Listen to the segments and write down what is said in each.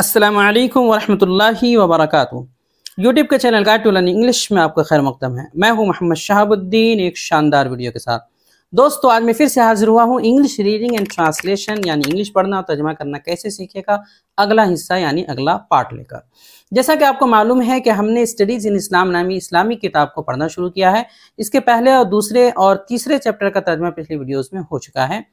असलकम वरहमल वबरक यूट्यूब के channel guide to learn English में आपका खैर मकदम है मैं हूं मोहम्मद शहाबुद्दीन एक शानदार वीडियो के साथ दोस्तों आज मैं फिर से हाजिर हुआ हूं इंग्लिश रीडिंग एंड ट्रांसलेशन यानी इंग्लिश पढ़ना और तर्जमा करना कैसे सीखेगा अगला हिस्सा यानी अगला पार्ट लेकर जैसा कि आपको मालूम है कि हमने स्टडीज़ इन इस्लाम नामी इस्लामी किताब को पढ़ना शुरू किया है इसके पहले और दूसरे और तीसरे चैप्टर का तर्जमा पिछली वीडियोज़ में हो चुका है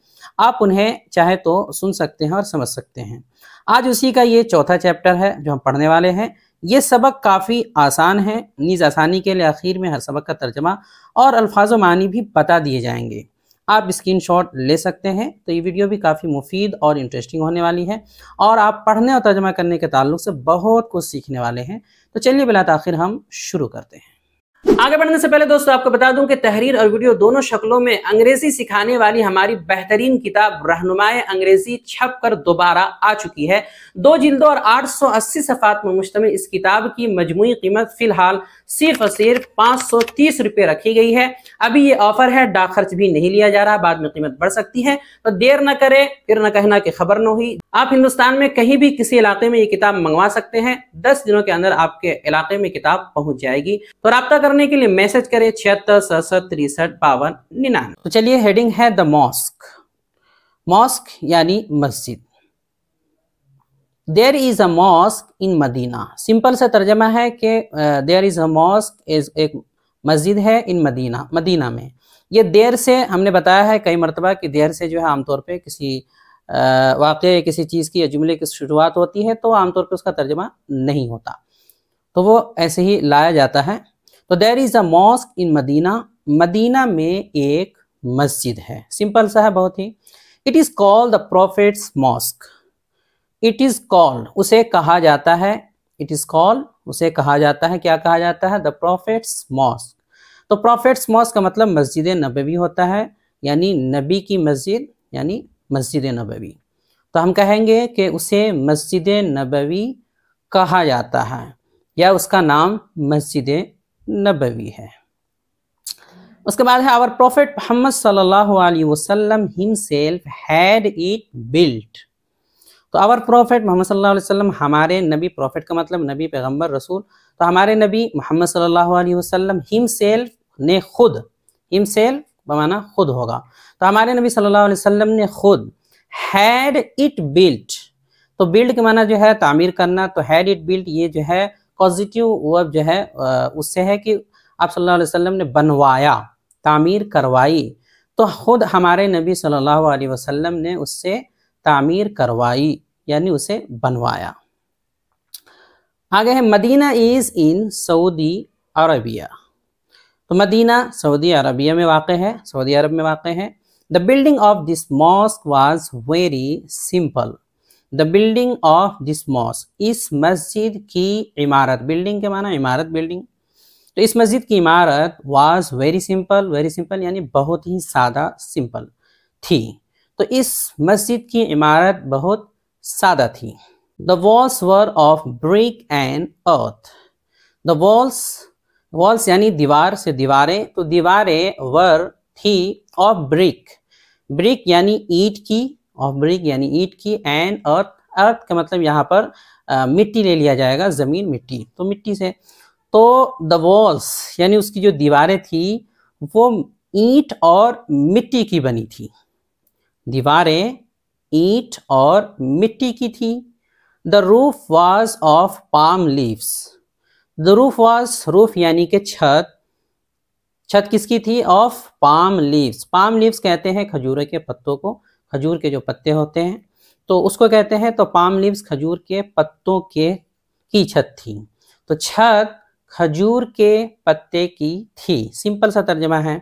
आप उन्हें चाहे तो सुन सकते हैं और समझ सकते हैं आज उसी का ये चौथा चैप्टर है जो हम पढ़ने वाले हैं ये सबक काफ़ी आसान है नीज़ आसानी के लिए आखिर में हर सबक का तर्जमा और अल्फाज मानी भी बता दिए जाएंगे आप स्क्रीन शॉट ले सकते हैं तो ये वीडियो भी काफ़ी मुफीद और इंटरेस्टिंग होने वाली है और आप पढ़ने और तर्जमा करने के ताल्लुक से बहुत कुछ सीखने वाले हैं तो चलिए बिला तखिर हम शुरू करते हैं आगे बढ़ने से पहले दोस्तों आपको बता दूं कि तहरीर और वीडियो दोनों शक्लों में अंग्रेजी सिखाने वाली हमारी बेहतरीन किताब रहनुमाए अंग्रेजी छप कर दोबारा आ चुकी है दो जिल्दों और 880 सफात में मुश्तमिल इस किताब की मजमू कीमत फिलहाल सिर्फ और सिर्फ पाँच सौ तीस रुपये रखी गई है अभी ये ऑफर है डाक खर्च भी नहीं लिया जा रहा बाद में कीमत बढ़ सकती है तो देर न करे फिर न कहना की खबर न हुई आप हिंदुस्तान में कहीं भी किसी इलाके में ये किताब मंगवा सकते हैं दस दिनों के अंदर आपके इलाके में किताब पहुंच जाएगी तो रबता करने के लिए मैसेज करें छिहत्तर सड़सठ तिरसठ बावन निन्यानवे तो चलिए हेडिंग है द मॉस्क मॉस्क यानी मस्जिद there is a mosque in Medina simple सा तर्जमा है कि there is a mosque is एक मस्जिद है इन मदीना मदीना में ये देर से हमने बताया है कई मरतबा कि देर से जो है आमतौर पे किसी वाक़ किसी चीज़ की या जुमले की शुरुआत होती है तो आमतौर पर उसका तर्जमा नहीं होता तो वो ऐसे ही लाया जाता है तो there is a mosque in Medina Medina में एक मस्जिद है सिंपल सा है बहुत ही it is called the prophet's mosque it is called उसे कहा जाता है इट इज़ कॉल्ड उसे कहा जाता है क्या कहा जाता है द प्रोफेट्स मॉस्क तो प्रोफेट्स मॉस्क का मतलब मस्जिद नबवी होता है यानी नबी की मस्जिद यानी मस्जिद नबवी तो हम कहेंगे कि उसे मस्जिद नबवी कहा जाता है या उसका नाम मस्जिद नबवी है उसके बाद है आवर प्रॉफिट मोहम्मद सल्लल्लाहु अलैहि वसल्लम हिमसेल्फ हैड इट बिल्ट तो आवर प्रॉफिट मोहम्मद सल्लल्लाहु अलैहि वसल्लम हमारे नबी प्रॉफिट का मतलब नबी पैगंबर रसूल तो हमारे नबी मोहम्मद सल्लल्लाहु अलैहि वसल्लम हिमसेल्फ ने खुद हिमसेल्फ बमाना खुद होगा तो हमारे नबी सल्लल्लाहु अलैहि वसल्लम ने खुद हैड इट बिल्ट तो बिल्ड के माना जो है तामीर करना तो हैड इट बिल्ट ये जो है पॉजिटिव वर्ब जो है उससे है कि आप सल्लल्लाहु अलैहि वसल्लम ने बनवाया तामीर करवाई तो खुद हमारे नबी सल्लल्लाहु अलैहि वसल्लम ने उससे तामीर करवाई यानी उसे बनवाया आगे है Medina is in Saudi Arabia तो मदीना सऊदी अरबिया में वाक़ है सऊदी अरब में वाक़ है the building of this mosque was very simple the building of this mosque इस मस्जिद की इमारत बिल्डिंग के माना इमारत बिल्डिंग तो इस मस्जिद की इमारत was very simple very simple यानी बहुत ही सादा सिंपल थी तो इस मस्जिद की इमारत बहुत सादा थी the walls were of brick and earth the walls walls यानी दीवार से दीवारें तो दीवारें वर थी ऑफ ब्रिक ब्रिक यानी ईट की ऑफ ब्रिक यानी ईट की एंड अर्थ अर्थ का मतलब यहाँ पर आ, मिट्टी ले लिया जाएगा ज़मीन मिट्टी तो मिट्टी से तो द वॉल्स यानी उसकी जो दीवारें थी वो ईट और मिट्टी की बनी थी दीवारें ईट और मिट्टी की थी the roof was of palm leaves the roof was roof यानी के छत छत किसकी थी of palm leaves palm leaves कहते हैं खजूर के पत्तों को खजूर के जो पत्ते होते हैं तो उसको कहते हैं तो पाम लिव्स खजूर के पत्तों के की छत थी तो छत खजूर के पत्ते की थी सिंपल सा तर्जमा है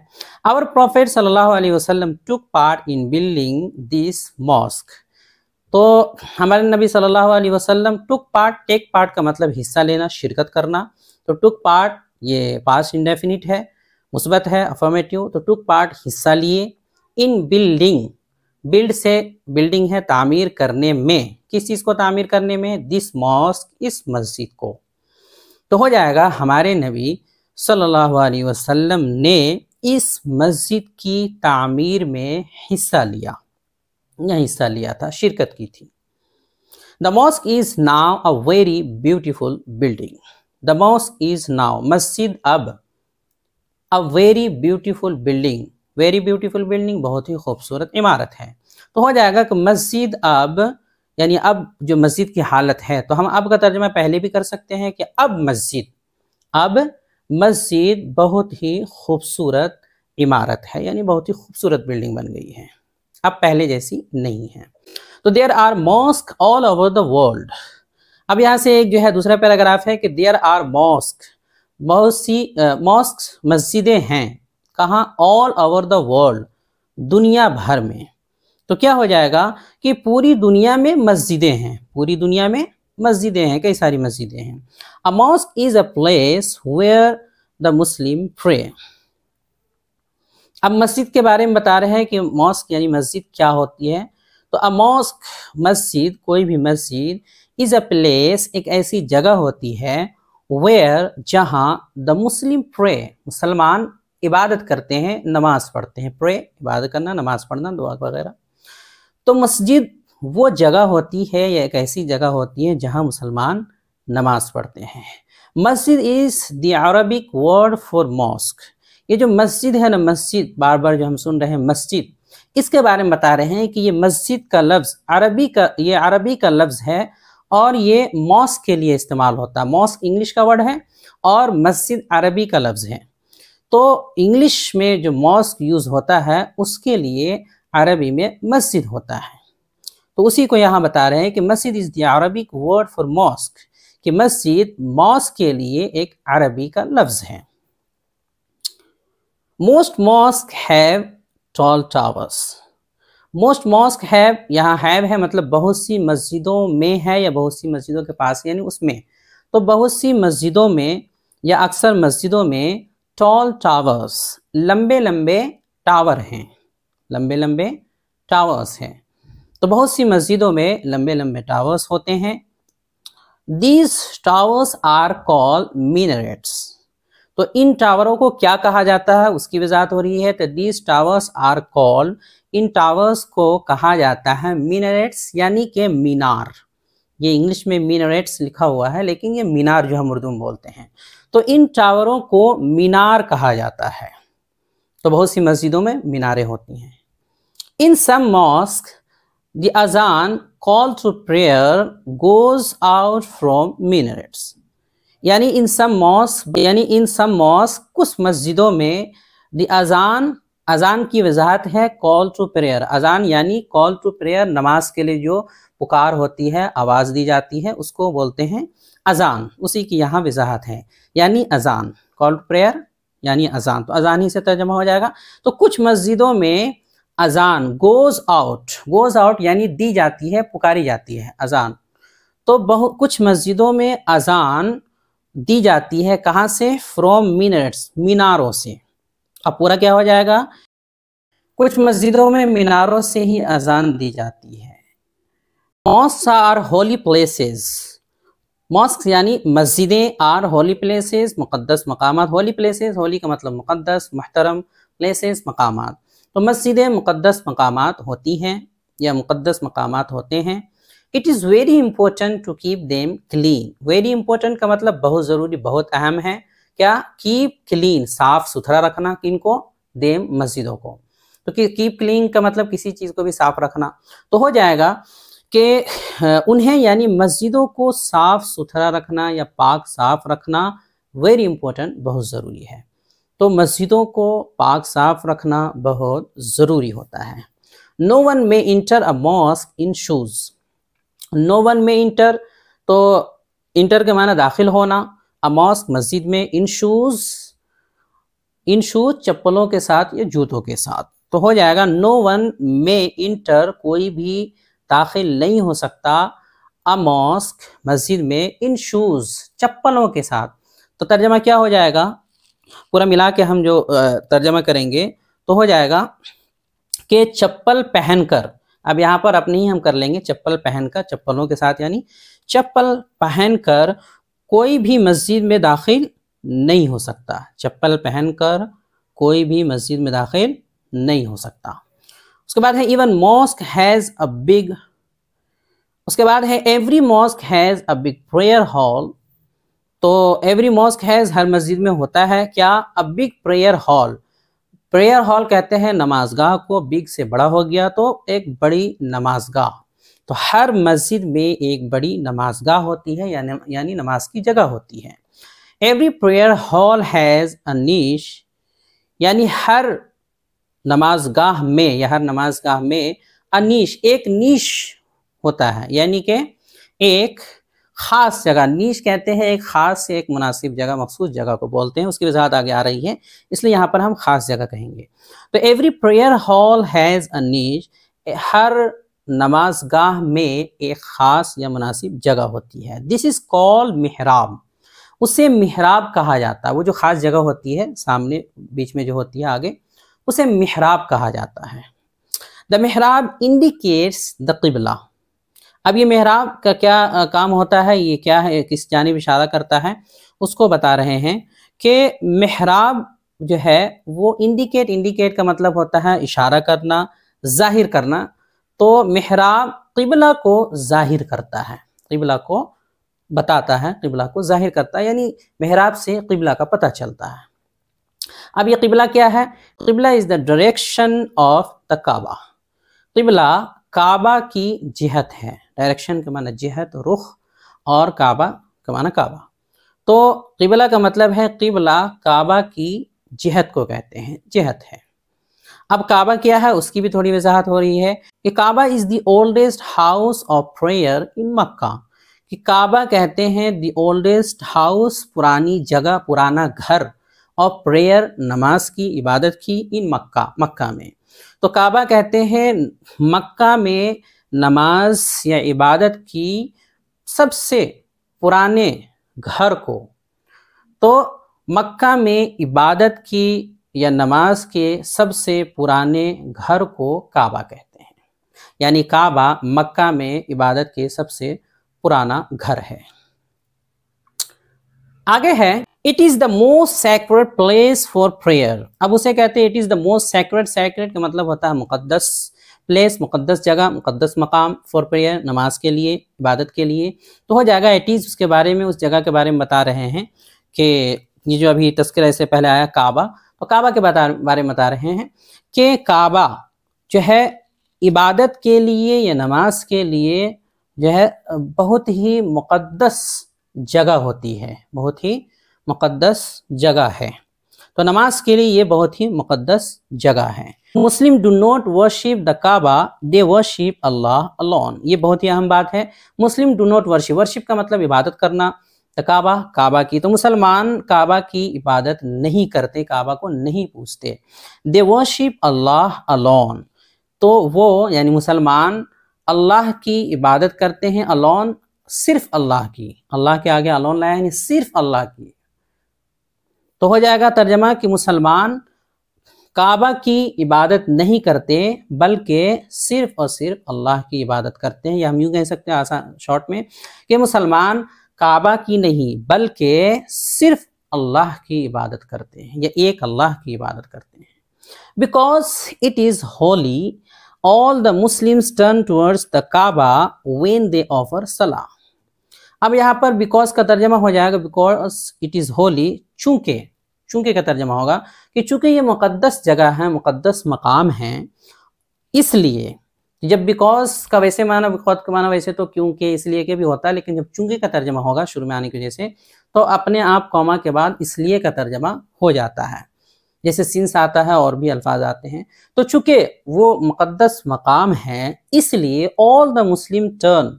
आवर प्रोफेट सल्लल्लाहु अलैहि वसल्लम took part in building this mosque तो हमारे नबी सल्लल्लाहु अलैहि वसल्लम टुक पार्ट टेक पार्ट का मतलब हिस्सा लेना शिरकत करना तो टुक पार्ट ये पास्ट इंडेफिनिट है मुस्बत है अफॉर्मेटिव तो टुक पार्ट हिस्सा लिए इन बिल्डिंग बिल्ड से बिल्डिंग है तामीर करने में किस चीज़ को तामीर करने में दिस मॉस्क इस मस्जिद को तो हो जाएगा हमारे नबी सल्लल्लाहु अलैहि वसल्लम ने इस मस्जिद की तामीर में हिस्सा लिया या हिस्सा लिया था शिरकत की थी the mosque is now a very beautiful building the mosque is now मस्जिद अब a very beautiful building very beautiful building बहुत ही खूबसूरत इमारत है तो हो जाएगा कि मस्जिद अब यानी अब जो मस्जिद की हालत है तो हम अब का तर्जमा पहले भी कर सकते हैं कि अब मस्जिद अब मस्जिद बहुत ही खूबसूरत इमारत है यानी बहुत ही खूबसूरत बिल्डिंग बन गई है अब पहले जैसी नहीं है तो there are mosque all over the world अब यहाँ से एक जो है दूसरा पैराग्राफ है कि देयर आर मॉस्क बहुत सी मॉस्क मस्जिदें हैं कहाँ ऑल ओवर द वर्ल्ड दुनिया भर में तो क्या हो जाएगा कि पूरी दुनिया में मस्जिदें हैं पूरी दुनिया में मस्जिदें हैं कई सारी मस्जिदें हैं a mosque is a place where the Muslim pray अब मस्जिद के बारे में बता रहे हैं कि मॉस्क यानी मस्जिद क्या होती है तो अ मॉस्क मस्जिद कोई भी मस्जिद इज़ अ प्लेस एक ऐसी जगह होती है वेयर जहाँ द मुस्लिम प्रे मुसलमान इबादत करते हैं नमाज पढ़ते हैं प्रे इबादत करना नमाज पढ़ना दुआ वगैरह तो मस्जिद वो जगह होती है या एक ऐसी जगह होती है जहाँ मुसलमान नमाज पढ़ते हैं मस्जिद is the Arabic word for mosque ये जो मस्जिद है ना मस्जिद बार बार जो हम सुन रहे हैं मस्जिद इसके बारे में बता रहे हैं कि ये मस्जिद का लफ्ज़ अरबी का ये अरबी का लफ्ज़ है और ये मॉस्क के लिए इस्तेमाल होता है मॉस्क इंग्लिश का वर्ड है और मस्जिद अरबी का लफ्ज़ है तो इंग्लिश में जो मॉस्क यूज़ होता है उसके लिए अरबी में मस्जिद होता है तो उसी को यहाँ बता रहे हैं कि मस्जिद is the Arabic word for mosque कि मस्जिद मॉस्क के लिए एक अरबी का लफ्ज़ है most mosque have tall towers most mosque have यहाँ हैव है मतलब बहुत सी मस्जिदों में है या बहुत सी मस्जिदों के पास यानी उसमें तो बहुत सी मस्जिदों में या अक्सर मस्जिदों में टॉल टावर्स लंबे लंबे टावर हैं लंबे लंबे टावर्स हैं तो बहुत सी मस्जिदों में लंबे लंबे टावर्स होते हैं these towers are call minarets तो इन टावरों को क्या कहा जाता है उसकी वजहत हो रही है तो दीज टावर्स आर कॉल इन टावर्स को कहा जाता है मीनरेट्स यानी के मीनार ये इंग्लिश में मीनरेट्स लिखा हुआ है लेकिन ये मीनार जो हम उर्दू में बोलते हैं तो इन टावरों को मीनार कहा जाता है तो बहुत सी मस्जिदों में मीनारें होती हैं इन सम मॉस्क द अजान call to prayer goes out from minarets यानी इन सम मॉस्क यानी इन सम मॉस्क कुछ मस्जिदों में द अजान अजान की वजाहत है कॉल टू प्रेयर अजान यानी कॉल टू प्रेयर नमाज के लिए जो पुकार होती है आवाज़ दी जाती है उसको बोलते हैं अजान उसी की यहाँ वजाहत है यानी अजान कॉल प्रेयर यानी अजान तो अजान ही से तर्जमा हो जाएगा तो कुछ मस्जिदों में अजान गोज़ आउट गोज़ आउट यानी दी जाती है पुकारी जाती है अजान तो बहु कुछ मस्जिदों में अजान दी जाती है कहाँ से फ्रॉम मिनट्स मीनारों से अब पूरा क्या हो जाएगा कुछ मस्जिदों में मीनारों से ही अजान दी जाती है mosques are holy places mosque यानी मस्जिदें आर होली प्लेसेस मुक़दस मकाम होली प्लेसेस होली का मतलब मुक़दस महतरम प्लेसेस मकाम तो मस्जिदें मुक़दस मकाम होती हैं या मुक़दस मकाम होते हैं it is very important to keep them clean very important का मतलब बहुत ज़रूरी बहुत अहम है क्या कीप क्लीन साफ़ सुथरा रखना किन को देम मस्जिदों को तो कीप क्लीन का मतलब किसी चीज़ को भी साफ़ रखना तो हो जाएगा कि उन्हें यानी मस्जिदों को साफ़ सुथरा रखना या पाक साफ़ रखना वेरी इंपॉर्टेंट बहुत ज़रूरी है तो मस्जिदों को पाक साफ़ रखना बहुत ज़रूरी होता है no one may enter a mosque in shoes no one may enter तो इंटर के माना दाखिल होना अ मॉस्क मस्जिद में इन शूज़ इन शूज़ चप्पलों के साथ या जूतों के साथ तो हो जाएगा नो वन में इंटर कोई भी दाखिल नहीं हो सकता अ मॉस्क मस्जिद में इन शूज़ चप्पलों के साथ तो तर्जमा क्या हो जाएगा पूरा मिला के हम जो तर्जमा करेंगे तो हो जाएगा कि चप्पल पहनकर अब यहाँ पर अपने ही हम कर लेंगे चप्पल पहनकर चप्पलों के साथ यानी चप्पल पहनकर कोई भी मस्जिद में दाखिल नहीं हो सकता चप्पल पहनकर कोई भी मस्जिद में दाखिल नहीं हो सकता उसके बाद है even mosque has a big उसके बाद है every mosque has a big prayer hall तो एवरी मॉस्क हैज़ हर मस्जिद में होता है क्या a big prayer hall prayer hall कहते हैं नमाजगाह को बिग से बड़ा हो गया तो एक बड़ी नमाजगाह तो हर मस्जिद में एक बड़ी नमाजगाह होती है यानी यानी नमाज की जगह होती है every prayer hall has a niche यानी हर नमाज गाह में हर नमाज गाह में अनिश एक नीश होता है यानी कि एक खास जगह नीच कहते हैं एक खास से एक मुनासिब जगह मखसूस जगह को बोलते हैं उसकी वजहत आगे आ रही है इसलिए यहाँ पर हम खास जगह कहेंगे तो every prayer hall has a हर नमाज गाह में एक ख़ास या मुनासिब जगह होती है दिस इज़ कॉल मेहराब उसे मेहराब कहा जाता है वो जो ख़ास जगह होती है सामने बीच में जो होती है आगे उसे महराब कहा जाता है द महराब इंडिकेट्स द किबला अब ये महराब का क्या आ, काम होता है ये क्या है किस जानब इशारा करता है उसको बता रहे हैं कि महराब जो है वो इंडिकेट इंडिकेट का मतलब होता है इशारा करना जाहिर करना तो मेहराब किबला को जाहिर करता है किबला को बताता है किबला को जाहिर करता है यानी महराब से किबला का पता चलता है अब ये किबला क्या है किबला is the direction of the Kaaba किबला काबा की जिहत है डायरेक्शन का माना जिहत रुख और काबा का माना काबा तो किबला का मतलब है किबला काबा की जिहत को कहते हैं जिहत है अब काबा क्या है उसकी भी थोड़ी वजाहत हो रही है कि Kaaba is the oldest house of prayer in Mecca कि काबा कहते हैं दी ओल्डेस्ट हाउस पुरानी जगह पुराना घर और प्रेयर नमाज की इबादत की इन मक्का मक्का में तो काबा कहते हैं मक्का में नमाज या इबादत की सबसे पुराने घर को तो मक्का में इबादत की या नमाज के सबसे पुराने घर को काबा कहते हैं यानी काबा मक्का में इबादत के सबसे पुराना घर है आगे है it is the most sacred place for prayer अब उसे कहते हैं it is the most sacred sacred का मतलब होता है मुकद्दस प्लेस मुकद्दस जगह मुकद्दस मकाम फॉर प्रेयर नमाज के लिए इबादत के लिए तो हो जाएगा इट इज़ उसके बारे में उस जगह के बारे में बता रहे हैं कि ये जो अभी तस्करा इससे पहले आया काबा तो काबा के बता बारे में बता रहे हैं कि काबा जो है इबादत के लिए या नमाज के लिए जो है बहुत ही मुकद्दस जगह होती है बहुत ही मुक़दस जगह है तो नमाज के लिए ये बहुत ही मुक़दस जगह है Muslim do not worship the Kaaba they worship Allah alone ये बहुत ही अहम बात है Muslim do not worship worship का मतलब इबादत करना द काबा काबा की तो मुसलमान काबा की इबादत नहीं करते काबा को नहीं पूछते दे वर्शिप अल्लाह अलोन तो वो यानी मुसलमान अल्लाह की इबादत करते हैं अलोन सिर्फ अल्लाह की अल्लाह के आगे अलोन लाया यानी सिर्फ अल्लाह की तो हो जाएगा तर्जमा कि मुसलमान काबा की इबादत नहीं करते बल्कि सिर्फ और सिर्फ अल्लाह की इबादत करते हैं या हम यूँ कह सकते हैं आसान शॉर्ट में कि मुसलमान काबा की नहीं बल्कि सिर्फ अल्लाह की इबादत करते हैं या एक अल्लाह की इबादत करते हैं because it is holy all the Muslims turn towards the Kaaba when they offer सलाह अब यहाँ पर बिकॉज का तर्जमा हो जाएगा बिकॉज इट इज़ होली चूंकि चूंकि का तर्जमा होगा कि चूंकि ये मुक़दस जगह है मुक़दस मकाम है इसलिए जब बिकॉज का वैसे माना बिकॉज का माना वैसे तो क्योंकि इसलिए के भी होता है लेकिन जब चूंकि का तर्जमा होगा शुरू में आने की वजह से तो अपने आप कौमा के बाद इसलिए का तर्जमा हो जाता है जैसे सिंस आता है और भी अल्फाज आते हैं तो चूंकि वो मुक़दस मकाम है इसलिए ऑल द मुस्लिम टर्न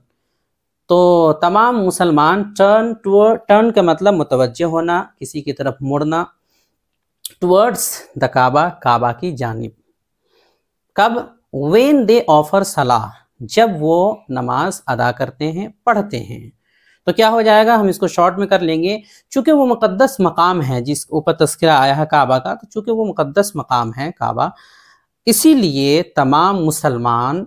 तो तमाम मुसलमान टर्न टूअर्ड टर्न का मतलब मुतवज होना किसी की तरफ मुड़ना टूवर्ड्स द काबा काबा की जानब कब वेन दे ऑफर सलाह जब वो नमाज अदा करते हैं पढ़ते हैं तो क्या हो जाएगा हम इसको शॉर्ट में कर लेंगे चूंकि वो मुक़दस मकाम है जिस ऊपर तस्करा आया है काबा का तो चूंकि वो मुक़दस मकाम है काबा इसीलिए तमाम मुसलमान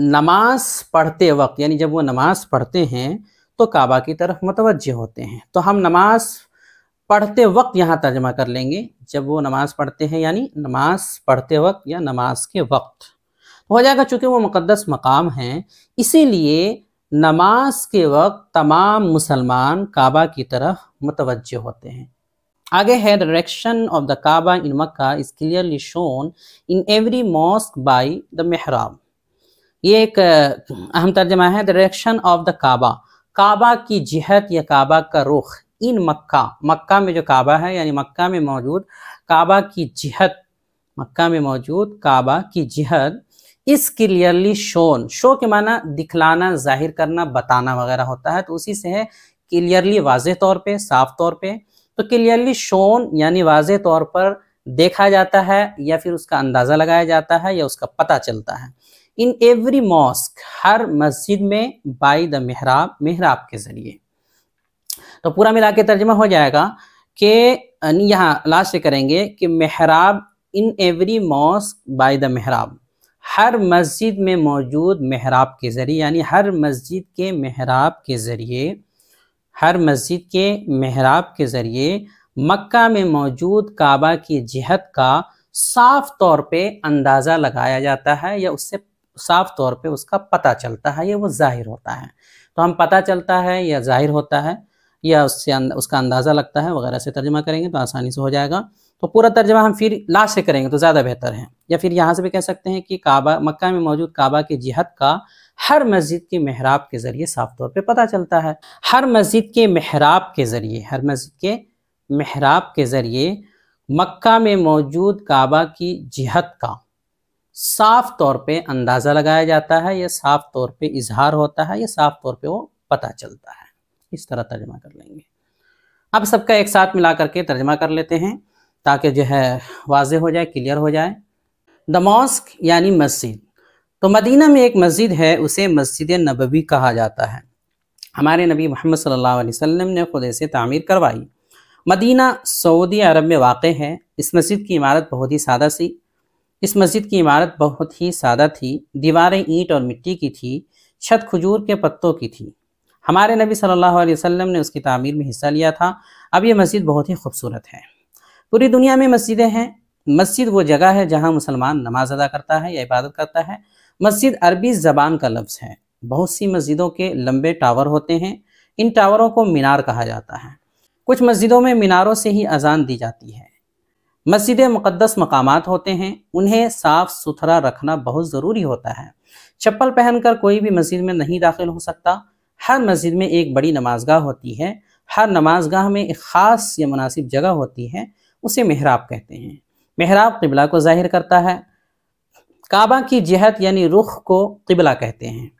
नमाज पढ़ते वक्त यानी जब वो नमाज पढ़ते हैं तो काबा की तरफ मतवजह होते हैं तो हम नमाज पढ़ते वक्त यहाँ तर्जमा कर लेंगे जब वो नमाज़ पढ़ते हैं यानी नमाज पढ़ते वक्त या नमाज के वक्त हो जाएगा चूँकि वो मुक़दस मकाम हैं इसीलिए नमाज के वक्त तमाम मुसलमान काबा की तरफ मतवजह होते हैं आगे है direction of the Kaaba in Mecca is clearly shown in every mosque by the मेहराम ये एक अहम तर्जमा है direction of the Kaaba Kaaba की जिहत या काबा का रुख इन मक्का मक्का में जो काबा है यानी मक्का में मौजूद काबा की जिहत मक्का में मौजूद काबा की जिहत इस क्लियरली शोन शो के माना दिखलाना जाहिर करना बताना वगैरह होता है तो उसी से है क्लियरली वाज तौर पे साफ तौर पे तो क्लियरली शोन यानी वाज तौर पर देखा जाता है या फिर उसका अंदाज़ा लगाया जाता है या उसका पता चलता है इन एवरी मॉस्क हर मस्जिद में बाई द मेहराब मेहराब के ज़रिए तो पूरा मिला के तर्जमा हो जाएगा कि यहाँ लास्ट से करेंगे कि मेहराब in every mosque by the मेहराब हर मस्जिद में मौजूद मेहराब के ज़रिए यानी हर मस्जिद के मेहराब के ज़रिए हर मस्जिद के मेहराब के ज़रिए मक्का में मौजूद काबा की जिहत का साफ तौर पे अंदाज़ा लगाया जाता है या उससे साफ तौर पे उसका पता चलता है या वो जाहिर होता है तो हम पता चलता है या जाहिर होता है या उससे अं-, उसका अंदाज़ा लगता है वगैरह से तर्जमा करेंगे तो आसानी से हो जाएगा तो पूरा तर्जमा हम फिर लास्ट से करेंगे तो ज़्यादा बेहतर है या फिर यहाँ से भी कह सकते हैं कि काबा मक्का में मौजूद काबा की जिहत का हर मस्जिद के महराब के ज़रिए साफ तौर पे पता चलता है हर मस्जिद के महराब के ज़रिए हर मस्जिद के महराब के ज़रिए मक्का में मौजूद काबा की जिहत का साफ तौर पे अंदाज़ा लगाया जाता है या साफ तौर पे इजहार होता है या साफ तौर पे वो पता चलता है इस तरह तर्जमा कर लेंगे अब सबका एक साथ मिला करके तर्जमा कर लेते हैं ताकि जो है वाज हो जाए क्लियर हो जाए द मॉस्क यानी मस्जिद तो मदीना में एक मस्जिद है उसे मस्जिद नबवी कहा जाता है हमारे नबी मोहम्मद सल्लल्लाहु अलैहि वसल्लम ने खुद से तामीर करवाई मदीना सऊदी अरब में वाक़ है इस मस्जिद की इमारत बहुत ही सादा सी इस मस्जिद की इमारत बहुत ही सादा थी दीवारें ईंट और मिट्टी की थी छत खजूर के पत्तों की थी हमारे नबी सल्लल्लाहु अलैहि वसल्लम ने उसकी तामीर में हिस्सा लिया था अब ये मस्जिद बहुत ही खूबसूरत है पूरी दुनिया में मस्जिदें हैं मस्जिद वो जगह है जहाँ मुसलमान नमाज अदा करता है या इबादत करता है मस्जिद अरबी ज़बान का लफ्ज़ है बहुत सी मस्जिदों के लंबे टावर होते हैं इन टावरों को मीनार कहा जाता है कुछ मस्जिदों में मीनारों से ही अजान दी जाती है मस्जिद मुक़दस मकाम होते हैं उन्हें साफ़ सुथरा रखना बहुत ज़रूरी होता है चप्पल पहनकर कोई भी मस्जिद में नहीं दाखिल हो सकता हर मस्जिद में एक बड़ी नमाजगाह होती है हर नमाजगाह में एक ख़ास या मुनासिब जगह होती है उसे मेहराब कहते हैं महराब किबला को जाहिर करता है काबा की जहत यानी रुख को किबला कहते हैं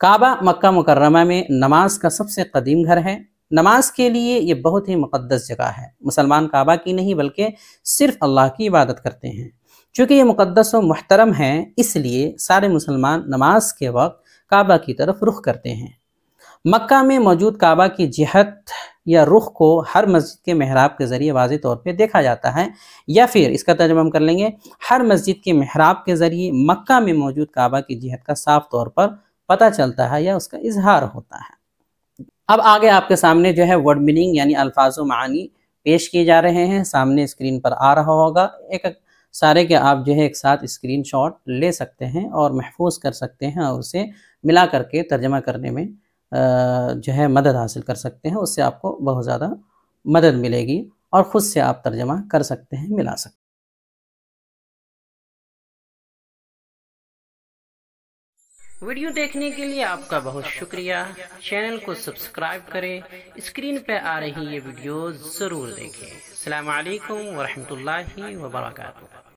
काबा मक्का मुकर्रमा में नमाज का सबसे कदीम घर है नमाज के लिए ये बहुत ही मुक़दस जगह है मुसलमान काबा की नहीं बल्कि सिर्फ अल्लाह की इबादत करते हैं चूँकि ये मुक़दस व महतरम है इसलिए सारे मुसलमान नमाज के वक्त काबा की तरफ रुख करते हैं मक्का में मौजूद काबा की जिहत या रुख को हर मस्जिद के महराब के ज़रिए वाज तौर पे देखा जाता है या फिर इसका तर्जमा हम कर लेंगे हर मस्जिद के महराब के ज़रिए मक्का में मौजूद काबा की जिहत का साफ तौर पर पता चलता है या उसका इजहार होता है अब आगे आपके सामने जो है वर्ड मीनिंग यानी अल्फाज मानी पेश किए जा रहे हैं सामने स्क्रीन पर आ रहा होगा एक सारे के आप जो है एक साथ स्क्रीन शॉट ले सकते हैं और महफूज कर सकते हैं और उसे मिला करके तर्जमा करने में जो है मदद हासिल कर सकते हैं उससे आपको बहुत ज़्यादा मदद मिलेगी और ख़ुद से आप तर्जमा कर सकते हैं मिला सकते हैं वीडियो देखने के लिए आपका बहुत शुक्रिया चैनल को सब्सक्राइब करें स्क्रीन पर आ रही ये वीडियो जरूर देखें अलैक्म वरहमतुल्लाहि वरक